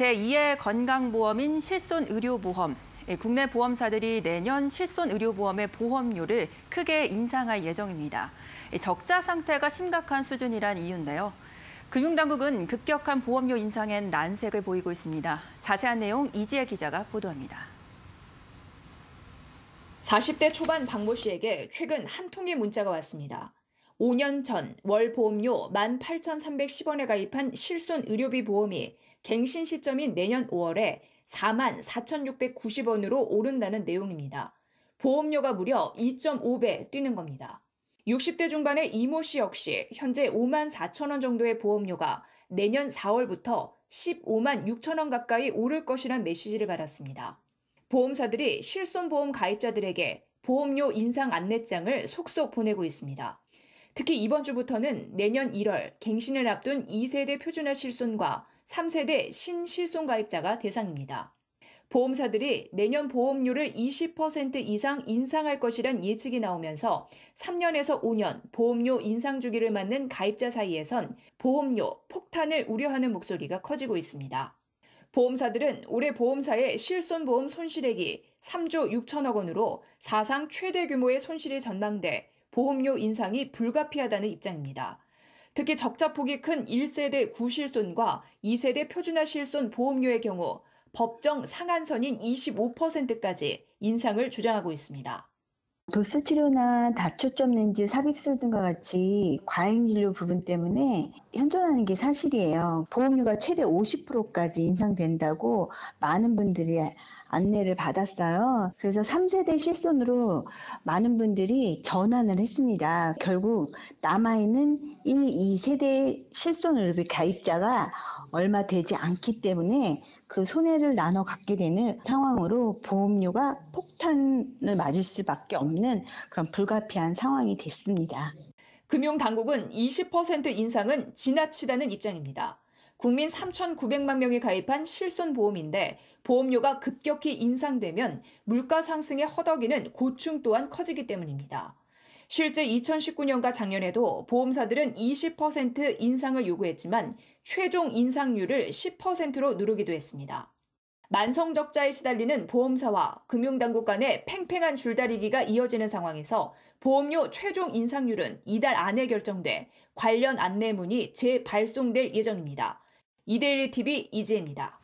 제2의 건강보험인 실손의료보험, 예, 국내 보험사들이 내년 실손의료보험의 보험료를 크게 인상할 예정입니다. 예, 적자 상태가 심각한 수준이란 이유인데요. 금융당국은 급격한 보험료 인상엔 난색을 보이고 있습니다. 자세한 내용 이지혜 기자가 보도합니다. 40대 초반 박모 씨에게 최근 한 통의 문자가 왔습니다. 5년 전 월 보험료 18,310원에 가입한 실손 의료비 보험이 갱신 시점인 내년 5월에 4만 4,690원으로 오른다는 내용입니다. 보험료가 무려 2.5배 뛰는 겁니다. 60대 중반의 이모 씨 역시 현재 5만 4천 원 정도의 보험료가 내년 4월부터 15만 6천 원 가까이 오를 것이란 메시지를 받았습니다. 보험사들이 실손보험 가입자들에게 보험료 인상 안내장을 속속 보내고 있습니다. 특히 이번 주부터는 내년 1월 갱신을 앞둔 2세대 표준화 실손과 3세대 신실손 가입자가 대상입니다. 보험사들이 내년 보험료를 20% 이상 인상할 것이란 예측이 나오면서 3년에서 5년 보험료 인상 주기를 맞는 가입자 사이에선 보험료 폭탄을 우려하는 목소리가 커지고 있습니다. 보험사들은 올해 보험사의 실손보험 손실액이 3조 6천억 원으로 사상 최대 규모의 손실이 전망돼 보험료 인상이 불가피하다는 입장입니다. 특히 적자폭이 큰 1세대 구실손과 2세대 표준화 실손 보험료의 경우 법정 상한선인 25%까지 인상을 주장하고 있습니다. 도수 치료나 다초점 렌즈 삽입술 등과 같이 과잉 진료 부분 때문에 현존하는 게 사실이에요. 보험료가 최대 50%까지 인상된다고 많은 분들이 안내를 받았어요. 그래서 3세대 실손으로 많은 분들이 전환을 했습니다. 결국 남아있는 1, 2세대 실손으로 가입자가 얼마 되지 않기 때문에 그 손해를 나눠 갖게 되는 상황으로 보험료가 폭탄을 맞을 수밖에 없는 그런 불가피한 상황이 됐습니다. 금융당국은 20% 인상은 지나치다는 입장입니다. 국민 3,900만 명이 가입한 실손보험인데 보험료가 급격히 인상되면 물가 상승에 허덕이는 고충 또한 커지기 때문입니다. 실제 2019년과 작년에도 보험사들은 20% 인상을 요구했지만 최종 인상률을 10%로 누르기도 했습니다. 만성적자에 시달리는 보험사와 금융당국 간의 팽팽한 줄다리기가 이어지는 상황에서 보험료 최종 인상률은 이달 안에 결정돼 관련 안내문이 재발송될 예정입니다. 이데일리TV 이지혜입니다.